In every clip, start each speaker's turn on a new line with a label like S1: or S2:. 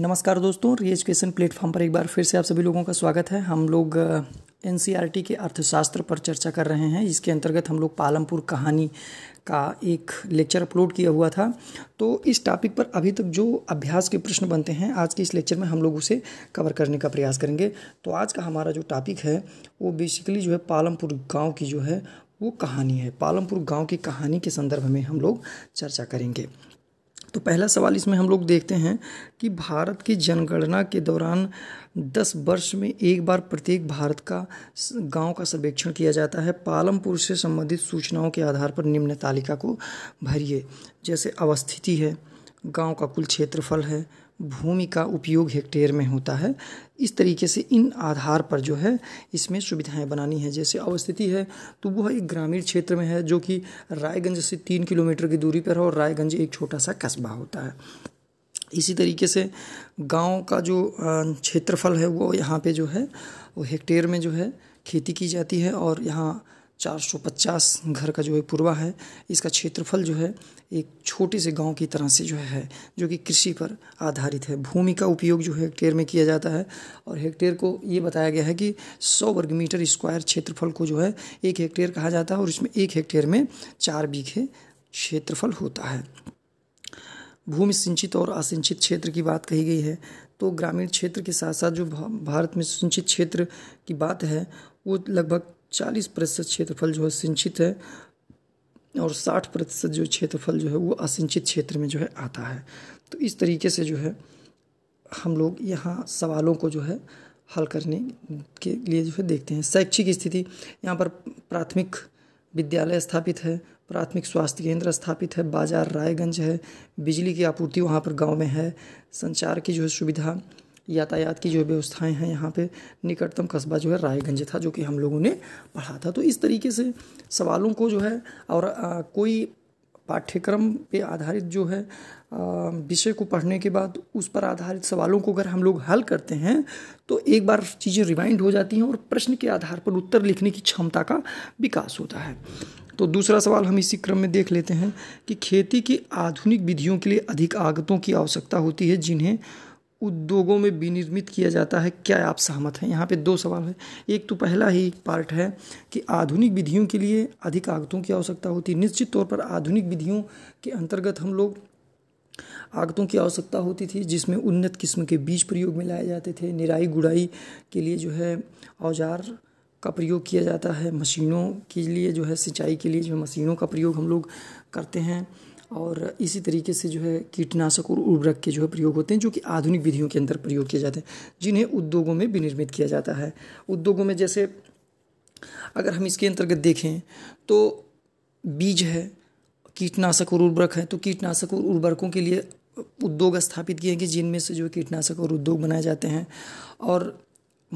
S1: नमस्कार दोस्तों री एजुकेशन प्लेटफॉर्म पर एक बार फिर से आप सभी लोगों का स्वागत है हम लोग एन e के अर्थशास्त्र पर चर्चा कर रहे हैं इसके अंतर्गत हम लोग पालमपुर कहानी का एक लेक्चर अपलोड किया हुआ था तो इस टॉपिक पर अभी तक जो अभ्यास के प्रश्न बनते हैं आज के इस लेक्चर में हम लोग उसे कवर करने का प्रयास करेंगे तो आज का हमारा जो टॉपिक है वो बेसिकली जो है पालमपुर गाँव की जो है वो कहानी है पालमपुर गाँव की कहानी के संदर्भ में हम लोग चर्चा करेंगे तो पहला सवाल इसमें हम लोग देखते हैं कि भारत की जनगणना के दौरान 10 वर्ष में एक बार प्रत्येक भारत का गांव का सर्वेक्षण किया जाता है पालमपुर से संबंधित सूचनाओं के आधार पर निम्न तालिका को भरिए जैसे अवस्थिति है गांव का कुल क्षेत्रफल है भूमि का उपयोग हेक्टेयर में होता है इस तरीके से इन आधार पर जो है इसमें सुविधाएं बनानी है जैसे अवस्थिति है तो वह एक ग्रामीण क्षेत्र में है जो कि रायगंज से तीन किलोमीटर की दूरी पर है और रायगंज एक छोटा सा कस्बा होता है इसी तरीके से गांव का जो क्षेत्रफल है वो यहाँ पे जो है वो हेक्टेयर में जो है खेती की जाती है और यहाँ चार सौ पचास घर का जो है पूर्वा है इसका क्षेत्रफल जो है एक छोटे से गांव की तरह से जो है जो कि कृषि पर आधारित है भूमि का उपयोग जो हेक्टेयर में किया जाता है और हेक्टेयर को ये बताया गया है कि सौ वर्ग मीटर स्क्वायर क्षेत्रफल को जो है एक हेक्टेयर कहा जाता है और इसमें एक हेक्टेयर में चार बीघे क्षेत्रफल होता है भूमि सिंचित और असिंचित क्षेत्र की बात कही गई है तो ग्रामीण क्षेत्र के साथ साथ जो भारत में सिंचित क्षेत्र की बात है वो लगभग चालीस प्रतिशत क्षेत्रफल जो है सिंचित है और साठ प्रतिशत जो क्षेत्रफल जो है वो असिंचित क्षेत्र में जो है आता है तो इस तरीके से जो है हम लोग यहाँ सवालों को जो है हल करने के लिए जो है देखते हैं शैक्षिक स्थिति यहाँ पर प्राथमिक विद्यालय स्थापित है प्राथमिक स्वास्थ्य केंद्र स्थापित है बाजार रायगंज है बिजली की आपूर्ति वहाँ पर गांव में है संचार की जो है सुविधा यातायात की जो व्यवस्थाएं हैं यहाँ पे निकटतम कस्बा जो है रायगंज था जो कि हम लोगों ने पढ़ा था तो इस तरीके से सवालों को जो है और आ, कोई पाठ्यक्रम पे आधारित जो है विषय को पढ़ने के बाद उस पर आधारित सवालों को अगर हम लोग हल करते हैं तो एक बार चीज़ें रिवाइंड हो जाती हैं और प्रश्न के आधार पर उत्तर लिखने की क्षमता का विकास होता है तो दूसरा सवाल हम इसी क्रम में देख लेते हैं कि खेती की आधुनिक विधियों के लिए अधिक आगतों की आवश्यकता होती है जिन्हें उद्योगों में विनिर्मित किया जाता है क्या आप सहमत हैं यहाँ पे दो सवाल है एक तो पहला ही पार्ट है कि आधुनिक विधियों के लिए अधिक आगतों की आवश्यकता होती है निश्चित तौर पर आधुनिक विधियों के अंतर्गत हम लोग आगतों की आवश्यकता होती थी जिसमें उन्नत किस्म के बीज प्रयोग में लाए जाते थे निराई गुड़ाई के लिए जो है औजार का प्रयोग किया जाता है मशीनों के लिए जो है सिंचाई के लिए जो है मशीनों का प्रयोग हम लोग करते हैं और इसी तरीके से जो है कीटनाशक और उर्वरक के जो है प्रयोग होते हैं जो कि आधुनिक विधियों के अंदर प्रयोग किए जाते हैं जिन्हें उद्योगों में विनिर्मित किया जाता है उद्योगों में जैसे अगर हम इसके अंतर्गत देखें तो बीज है कीटनाशक और उर्वरक है तो कीटनाशक और उर्वरकों के लिए उद्योग स्थापित किए हैं कि जिनमें से जो कीटनाशक और उद्योग बनाए जाते हैं और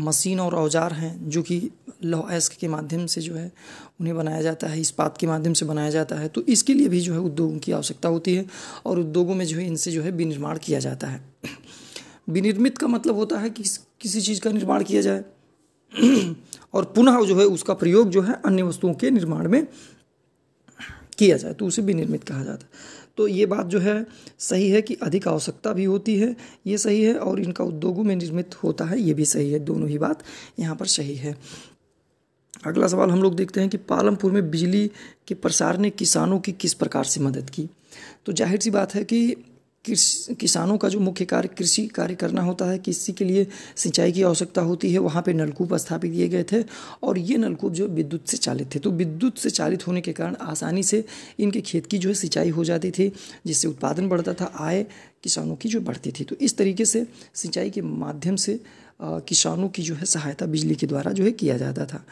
S1: मशीन और औजार हैं जो कि लौह अयस्क के माध्यम से जो है उन्हें बनाया जाता है इस्पात के माध्यम से बनाया जाता है तो इसके लिए भी जो है उद्योगों की आवश्यकता होती है और उद्योगों में जो है इनसे जो है विनिर्माण किया जाता है विनिर्मित का मतलब होता है कि किसी चीज़ का निर्माण किया जाए और पुनः जो है उसका प्रयोग जो है अन्य वस्तुओं के निर्माण में किया जाए तो उसे विनिर्मित कहा जाता है तो ये बात जो है सही है कि अधिक आवश्यकता भी होती है ये सही है और इनका उद्योगों में निर्मित होता है ये भी सही है दोनों ही बात यहाँ पर सही है अगला सवाल हम लोग देखते हैं कि पालमपुर में बिजली के प्रसार ने किसानों की किस प्रकार से मदद की तो जाहिर सी बात है कि किसानों का जो मुख्य कार्य कृषि कार्य करना होता है कृषि के लिए सिंचाई की आवश्यकता होती है वहाँ पे नलकूप स्थापित किए गए थे और ये नलकूप जो विद्युत से चालित थे तो विद्युत से चालित होने के कारण आसानी से इनके खेत की जो है सिंचाई हो जाती थी जिससे उत्पादन बढ़ता था आय किसानों की जो बढ़ती थी तो इस तरीके से सिंचाई के माध्यम से किसानों की जो है सहायता बिजली के द्वारा जो है किया जाता था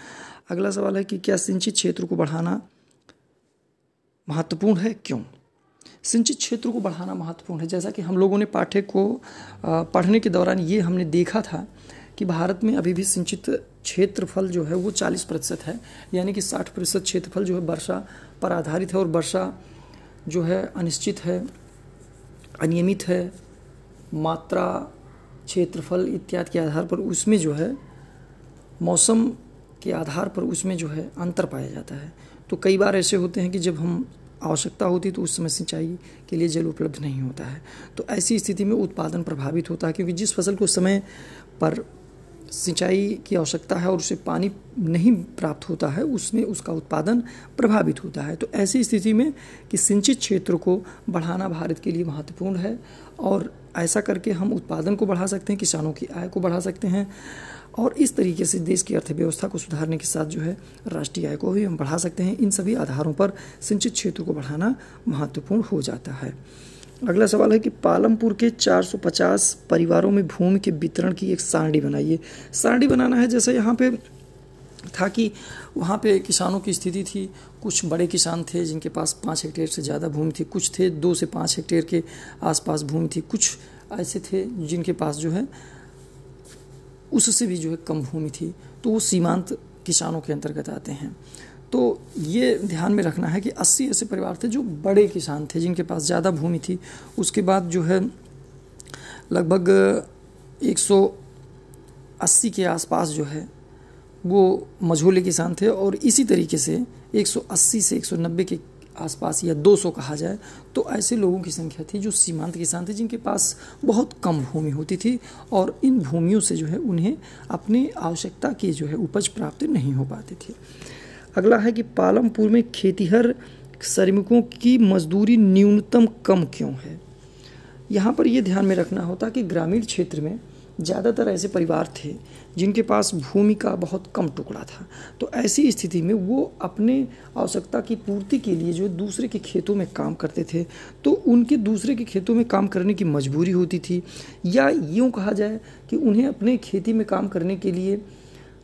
S1: अगला सवाल है कि क्या सिंचित क्षेत्र को बढ़ाना महत्वपूर्ण है क्यों सिंचित क्षेत्र को बढ़ाना महत्वपूर्ण है जैसा कि हम लोगों ने पाठ्य को पढ़ने के दौरान ये हमने देखा था कि भारत में अभी भी सिंचित क्षेत्रफल जो है वो 40 प्रतिशत है यानी कि 60 प्रतिशत क्षेत्रफल जो है वर्षा पर आधारित है और वर्षा जो है अनिश्चित है अनियमित है मात्रा क्षेत्रफल इत्यादि के आधार पर उसमें जो है मौसम के आधार पर उसमें जो है अंतर पाया जाता है तो कई बार ऐसे होते हैं कि जब हम आवश्यकता होती तो उस समय सिंचाई के लिए जल उपलब्ध नहीं होता है तो ऐसी स्थिति में उत्पादन प्रभावित होता है क्योंकि जिस फसल को समय पर सिंचाई की आवश्यकता है और उसे पानी नहीं प्राप्त होता है उसमें उसका उत्पादन प्रभावित होता है तो ऐसी स्थिति में कि सिंचित क्षेत्र को बढ़ाना भारत के लिए महत्वपूर्ण है और ऐसा करके हम उत्पादन को बढ़ा सकते हैं किसानों की आय को बढ़ा सकते हैं और इस तरीके से देश की अर्थव्यवस्था को सुधारने के साथ जो है राष्ट्रीय आय को भी हम बढ़ा सकते हैं इन सभी आधारों पर सिंचित क्षेत्र को बढ़ाना महत्वपूर्ण हो जाता है अगला सवाल है कि पालमपुर के 450 परिवारों में भूमि के वितरण की एक सारणी बनाइए सारणी बनाना है जैसे यहाँ पे था कि वहाँ पे किसानों की स्थिति थी कुछ बड़े किसान थे जिनके पास पाँच हेक्टेयर से ज़्यादा भूमि थी कुछ थे दो से पाँच हेक्टेयर के आसपास भूमि थी कुछ ऐसे थे जिनके पास जो है उससे भी जो है कम भूमि थी तो वो सीमांत किसानों के अंतर्गत आते हैं तो ये ध्यान में रखना है कि 80 ऐसे परिवार थे जो बड़े किसान थे जिनके पास ज़्यादा भूमि थी उसके बाद जो है लगभग 180 के आसपास जो है वो मझोले किसान थे और इसी तरीके से 180 से 190 के आसपास या 200 कहा जाए तो ऐसे लोगों की संख्या थी जो सीमांत किसान थे जिनके पास बहुत कम भूमि होती थी और इन भूमियों से जो है उन्हें अपनी आवश्यकता की जो है उपज प्राप्त नहीं हो पाती थी अगला है कि पालमपुर में खेतीहर श्रमिकों की मजदूरी न्यूनतम कम क्यों है यहाँ पर यह ध्यान में रखना होता कि ग्रामीण क्षेत्र में ज़्यादातर ऐसे परिवार थे जिनके पास भूमि का बहुत कम टुकड़ा था तो ऐसी स्थिति में वो अपने आवश्यकता की पूर्ति के लिए जो दूसरे के खेतों में काम करते थे तो उनके दूसरे के खेतों में काम करने की मजबूरी होती थी या यूँ कहा जाए कि उन्हें अपने खेती में काम करने के लिए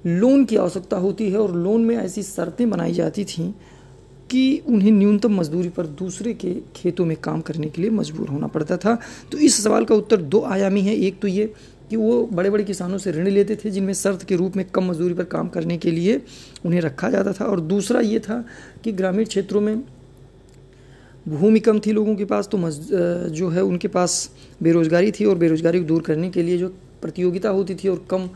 S1: लोन की आवश्यकता होती है और लोन में ऐसी शर्तें बनाई जाती थीं कि उन्हें न्यूनतम मजदूरी पर दूसरे के खेतों में काम करने के लिए मजबूर होना पड़ता था तो इस सवाल का उत्तर दो आयामी है एक तो ये कि वो बड़े बड़े किसानों से ऋण लेते थे जिनमें शर्त के रूप में कम मजदूरी पर काम करने के लिए उन्हें रखा जाता था और दूसरा ये था कि ग्रामीण क्षेत्रों में भूमि कम थी लोगों के पास तो मज जो है उनके पास बेरोज़गारी थी और बेरोज़गारी को दूर करने के लिए जो प्रतियोगिता होती थी और कम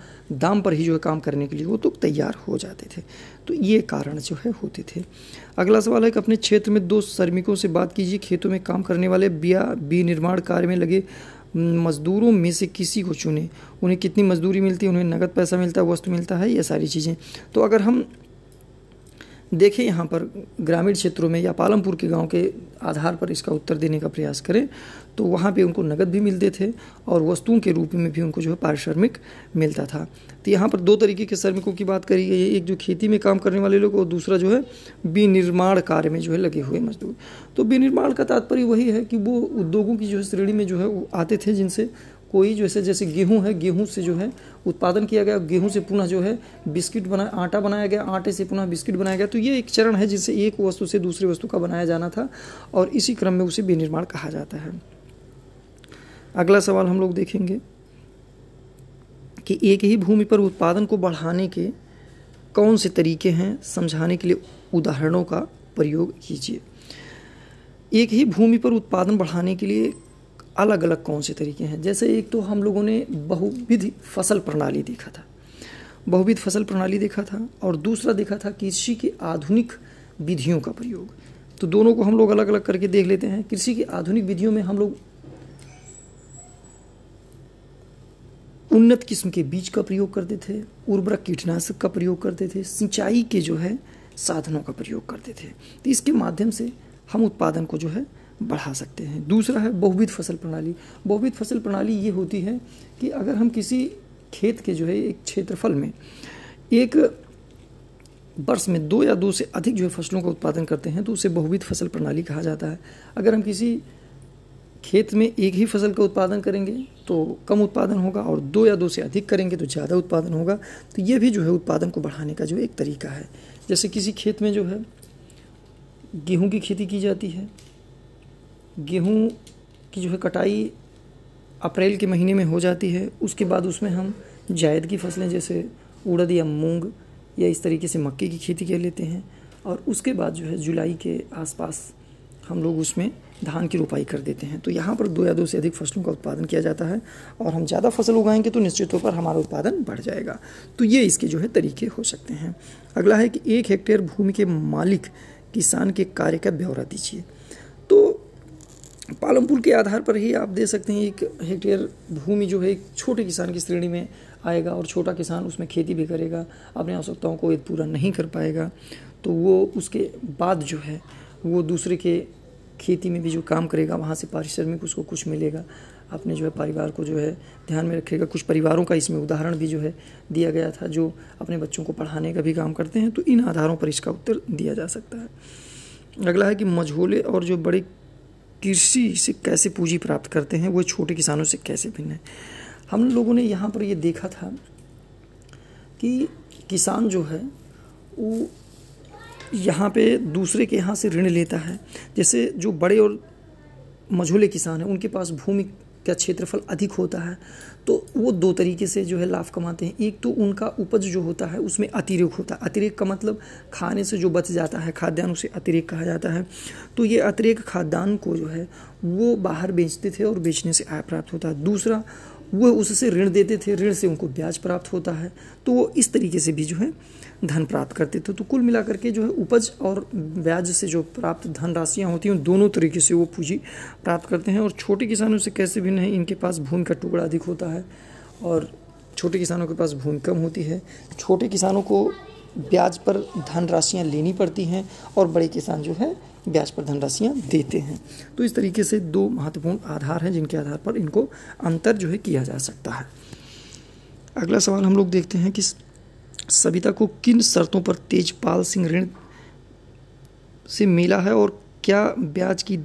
S1: दाम पर ही जो है काम करने के लिए वो तो तैयार हो जाते थे तो ये कारण जो है होते थे अगला सवाल है कि अपने क्षेत्र में दो श्रमिकों से बात कीजिए खेतों में काम करने वाले बिया बी निर्माण कार्य में लगे मज़दूरों में से किसी को चुने उन्हें कितनी मजदूरी मिलती है उन्हें नगद पैसा मिलता है वस्तु मिलता है ये सारी चीज़ें तो अगर हम देखें यहाँ पर ग्रामीण क्षेत्रों में या पालमपुर के गांव के आधार पर इसका उत्तर देने का प्रयास करें तो वहाँ पे उनको नगद भी मिलते थे और वस्तुओं के रूप में भी उनको जो है पारिश्रमिक मिलता था तो यहाँ पर दो तरीके के श्रमिकों की बात करी गई है एक जो खेती में काम करने वाले लोग और दूसरा जो है विनिर्माण कार्य में जो है लगे हुए मजदूर तो विनिर्माण का तात्पर्य वही है कि वो उद्योगों की जो है श्रेणी में जो है वो आते थे जिनसे कोई जो है जैसे गेहूं है गेहूँ से जो है उत्पादन किया गया गेहूँ से पुनः जो है बिस्किट बना आटा बनाया गया आटे से पुनः बिस्किट बनाया गया तो ये एक चरण है जिससे एक वस्तु से दूसरी वस्तु का बनाया जाना था और इसी क्रम में उसे विनिर्माण कहा जाता है अगला सवाल हम लोग देखेंगे कि एक ही भूमि पर उत्पादन को बढ़ाने के कौन से तरीके हैं समझाने के लिए उदाहरणों का प्रयोग कीजिए एक ही भूमि पर उत्पादन बढ़ाने के लिए अलग अलग कौन से तरीके हैं जैसे एक तो हम लोगों ने बहुविध फसल प्रणाली देखा था बहुविध फसल प्रणाली देखा था और दूसरा देखा था कृषि के आधुनिक विधियों का प्रयोग तो दोनों को हम लोग अलग अलग करके देख लेते हैं कृषि की आधुनिक विधियों में हम लोग उन्नत किस्म के बीज का प्रयोग करते थे उर्वरक कीटनाशक का प्रयोग करते थे सिंचाई के जो है साधनों का प्रयोग करते थे तो इसके माध्यम से हम उत्पादन को जो है बढ़ा सकते हैं दूसरा है बहुविध फसल प्रणाली बहुविध फसल प्रणाली ये होती है कि अगर हम किसी खेत के जो है एक क्षेत्रफल में एक वर्ष में दो या दो से अधिक जो है फसलों का उत्पादन करते हैं तो उसे बहुविध फसल प्रणाली कहा जाता है अगर हम किसी खेत में एक ही फसल का उत्पादन करेंगे तो कम उत्पादन होगा और दो या दो से अधिक करेंगे तो ज़्यादा उत्पादन होगा तो ये भी जो है उत्पादन को बढ़ाने का जो एक तरीका है जैसे किसी खेत में जो है गेहूँ की खेती की जाती है गेहूँ की जो है कटाई अप्रैल के महीने में हो जाती है उसके बाद उसमें हम जायद की फसलें जैसे उड़द या मूंग या इस तरीके से मक्के की खेती कर लेते हैं और उसके बाद जो है जुलाई के आसपास हम लोग उसमें धान की रोपाई कर देते हैं तो यहाँ पर दो या दो से अधिक फसलों का उत्पादन किया जाता है और हम ज़्यादा फसल उगाएंगे तो निश्चित तौर पर हमारा उत्पादन बढ़ जाएगा तो ये इसके जो है तरीके हो सकते हैं अगला है कि एक हेक्टेयर भूमि के मालिक किसान के कार्य का ब्यौरा दीजिए तो पालमपुर के आधार पर ही आप दे सकते हैं एक हेक्टेयर भूमि जो है एक छोटे किसान की श्रेणी में आएगा और छोटा किसान उसमें खेती भी करेगा अपनी आवश्यकताओं को पूरा नहीं कर पाएगा तो वो उसके बाद जो है वो दूसरे के खेती में भी जो काम करेगा वहाँ से पारिश्रमिक उसको कुछ मिलेगा अपने जो है परिवार को जो है ध्यान में रखेगा कुछ परिवारों का इसमें उदाहरण भी जो है दिया गया था जो अपने बच्चों को पढ़ाने का भी काम करते हैं तो इन आधारों पर इसका उत्तर दिया जा सकता है अगला है कि मझोले और जो बड़े कृषि से कैसे पूंजी प्राप्त करते हैं वो छोटे किसानों से कैसे भिन्न है हम लोगों ने यहाँ पर ये देखा था कि किसान जो है वो यहाँ पे दूसरे के यहाँ से ऋण लेता है जैसे जो बड़े और मझोले किसान हैं उनके पास भूमि का क्षेत्रफल अधिक होता है तो वो दो तरीके से जो है लाभ कमाते हैं एक तो उनका उपज जो होता है उसमें अतिरिक्त होता है अतिरिक्त का मतलब खाने से जो बच जाता है खाद्यान्न उसे अतिरिक्त कहा जाता है तो ये अतिरिक्त खाद्यान्न को जो है वो बाहर बेचते थे और बेचने से आय प्राप्त होता है दूसरा वो उससे ऋण देते थे ऋण से उनको ब्याज प्राप्त होता है तो वो इस तरीके से भी जो है धन प्राप्त करते थे तो कुल मिलाकर के जो है उपज और ब्याज से जो प्राप्त धन राशियाँ होती हैं दोनों तरीके से वो पूंजी प्राप्त करते हैं और छोटे किसानों से कैसे भी नहीं इनके पास भूमि का टुकड़ा अधिक होता है और छोटे किसानों के पास भूमि कम होती है छोटे किसानों को ब्याज पर धन राशियाँ लेनी पड़ती हैं और बड़े किसान जो है ब्याज पर धनराशियाँ देते हैं तो इस तरीके से दो महत्वपूर्ण आधार हैं जिनके आधार पर इनको अंतर जो है किया जा सकता है अगला सवाल हम लोग देखते हैं कि सविता को किन शर्तों पर तेजपाल सिंह ऋण से मिला है और क्या ब्याज की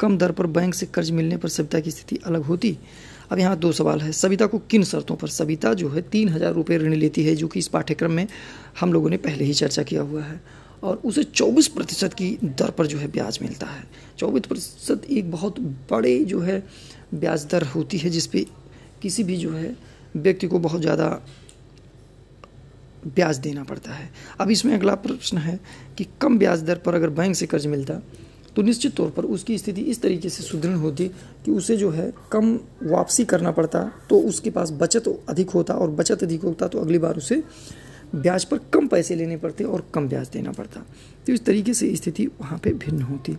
S1: कम दर पर बैंक से कर्ज मिलने पर सविता की स्थिति अलग होती अब यहाँ दो सवाल है सविता को किन शर्तों पर सविता जो है तीन हज़ार रुपये ऋण लेती है जो कि इस पाठ्यक्रम में हम लोगों ने पहले ही चर्चा किया हुआ है और उसे 24 प्रतिशत की दर पर जो है ब्याज मिलता है 24 प्रतिशत एक बहुत बड़े जो है ब्याज दर होती है जिसपे किसी भी जो है व्यक्ति को बहुत ज़्यादा ब्याज देना पड़ता है अब इसमें अगला प्रश्न है कि कम ब्याज दर पर अगर बैंक से कर्ज मिलता तो निश्चित तौर पर उसकी स्थिति इस तरीके से सुदृढ़ होती कि उसे जो है कम वापसी करना पड़ता तो उसके पास बचत अधिक होता और बचत अधिक होता तो अगली बार उसे ब्याज पर कम पैसे लेने पड़ते और कम ब्याज देना पड़ता तो इस तरीके से स्थिति वहाँ पे भिन्न होती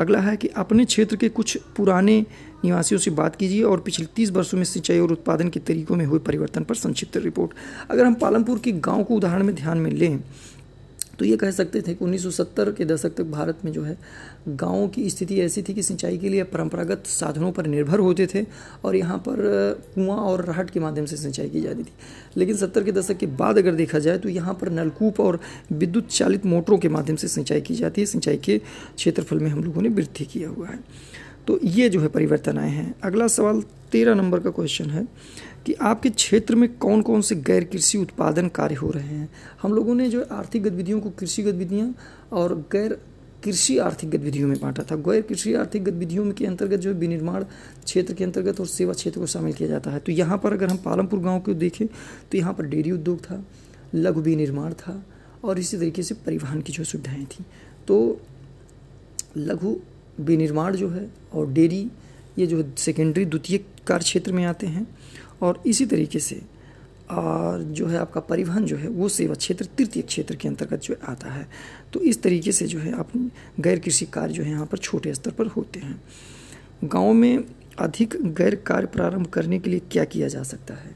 S1: अगला है कि अपने क्षेत्र के कुछ पुराने निवासियों से बात कीजिए और पिछले तीस वर्षों में सिंचाई और उत्पादन के तरीकों में हुए परिवर्तन पर संक्षिप्त रिपोर्ट अगर हम पालमपुर के गाँव को उदाहरण में ध्यान में लें तो ये कह सकते थे कि 1970 के दशक तक भारत में जो है गाँव की स्थिति ऐसी थी कि सिंचाई के लिए परंपरागत साधनों पर निर्भर होते थे और यहाँ पर कुआं और राहट के माध्यम से सिंचाई की जाती थी लेकिन सत्तर के दशक के बाद अगर देखा जाए तो यहाँ पर नलकूप और विद्युत चालित मोटरों के माध्यम से सिंचाई की जाती है सिंचाई के क्षेत्रफल में हम लोगों ने वृद्धि किया हुआ है तो ये जो है परिवर्तन आए हैं अगला सवाल तेरह नंबर का क्वेश्चन है कि आपके क्षेत्र में कौन कौन से गैर कृषि उत्पादन कार्य हो रहे हैं हम लोगों ने जो आर्थिक गतिविधियों को कृषि गतिविधियाँ और गैर कृषि आर्थिक गतिविधियों में बांटा था गैर कृषि आर्थिक गतिविधियों के अंतर्गत जो है विनिर्माण क्षेत्र के अंतर्गत और सेवा क्षेत्र को शामिल किया जाता है तो यहाँ पर अगर हम पालमपुर गाँव को देखें तो यहाँ पर डेयरी उद्योग था लघु विनिर्माण था और इसी तरीके से परिवहन की जो सुविधाएँ थी तो लघु विनिर्माण जो है और डेयरी ये जो सेकेंडरी द्वितीय कार्य क्षेत्र में आते हैं और इसी तरीके से और जो है आपका परिवहन जो है वो सेवा क्षेत्र तृतीय क्षेत्र के अंतर्गत जो आता है तो इस तरीके से जो है आप गैर कृषि कार्य जो है यहाँ पर छोटे स्तर पर होते हैं गाँव में अधिक गैर कार्य प्रारंभ करने के लिए क्या किया जा सकता है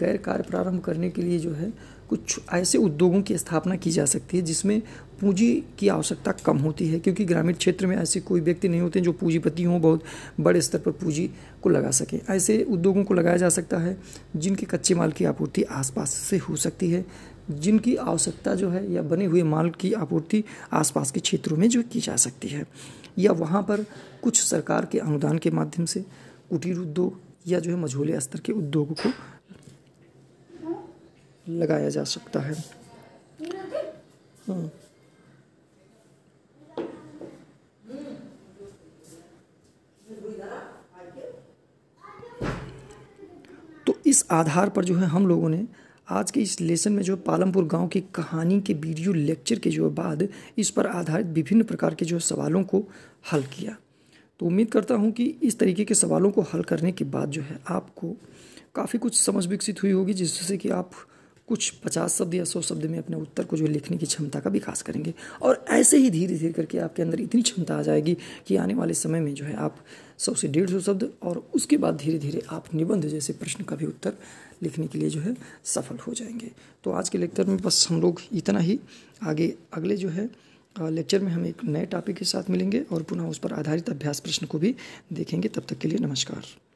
S1: गैर कार्य प्रारंभ करने के लिए जो है कुछ ऐसे उद्योगों की स्थापना की जा सकती है जिसमें पूंजी की आवश्यकता कम होती है क्योंकि ग्रामीण क्षेत्र में ऐसे कोई व्यक्ति नहीं होते जो पूंजीपति हों बहुत बड़े स्तर पर पूंजी को लगा सकें ऐसे उद्योगों को लगाया जा सकता है जिनके कच्चे माल की आपूर्ति आसपास से हो सकती है जिनकी आवश्यकता जो है या बने हुए माल की आपूर्ति आसपास के क्षेत्रों में जो की जा सकती है या वहाँ पर कुछ सरकार के अनुदान के माध्यम से कुटीर उद्योग या जो है मझोले स्तर के उद्योगों को लगाया जा सकता है हम्म। तो इस आधार पर जो है हम लोगों ने आज के इस लेसन में जो पालमपुर गांव की कहानी के वीडियो लेक्चर के जो बाद इस पर आधारित विभिन्न प्रकार के जो सवालों को हल किया तो उम्मीद करता हूं कि इस तरीके के सवालों को हल करने के बाद जो है आपको काफ़ी कुछ समझ विकसित हुई होगी जिससे कि आप कुछ पचास शब्द या सौ शब्द में अपने उत्तर को जो लिखने की क्षमता का विकास करेंगे और ऐसे ही धीरे धीरे करके आपके अंदर इतनी क्षमता आ जाएगी कि आने वाले समय में जो है आप सौ से डेढ़ सौ शब्द और उसके बाद धीरे धीरे आप निबंध जैसे प्रश्न का भी उत्तर लिखने के लिए जो है सफल हो जाएंगे तो आज के लेक्चर में बस हम लोग इतना ही आगे अगले जो है लेक्चर में हम एक नए टॉपिक के साथ मिलेंगे और पुनः उस पर आधारित अभ्यास प्रश्न को भी देखेंगे तब तक के लिए नमस्कार